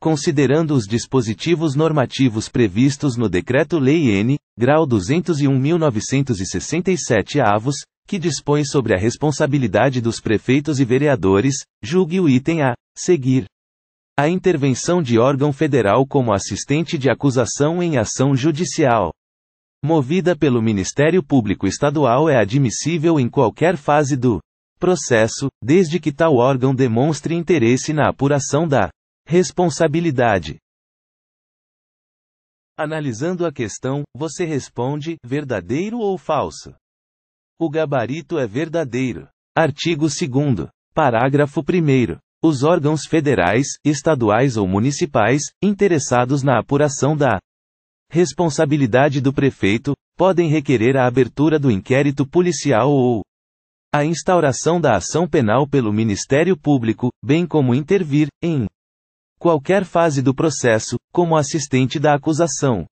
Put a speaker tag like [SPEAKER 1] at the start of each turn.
[SPEAKER 1] considerando os dispositivos normativos previstos no Decreto-Lei N, grau 201.967 avos, que dispõe sobre a responsabilidade dos prefeitos e vereadores, julgue o item a seguir. A intervenção de órgão federal como assistente de acusação em ação judicial. Movida pelo Ministério Público Estadual é admissível em qualquer fase do processo, desde que tal órgão demonstre interesse na apuração da Responsabilidade. Analisando a questão, você responde: verdadeiro ou falso? O gabarito é verdadeiro. Artigo 2. Parágrafo 1. Os órgãos federais, estaduais ou municipais, interessados na apuração da responsabilidade do prefeito, podem requerer a abertura do inquérito policial ou a instauração da ação penal pelo Ministério Público, bem como intervir, em Qualquer fase do processo, como assistente da acusação.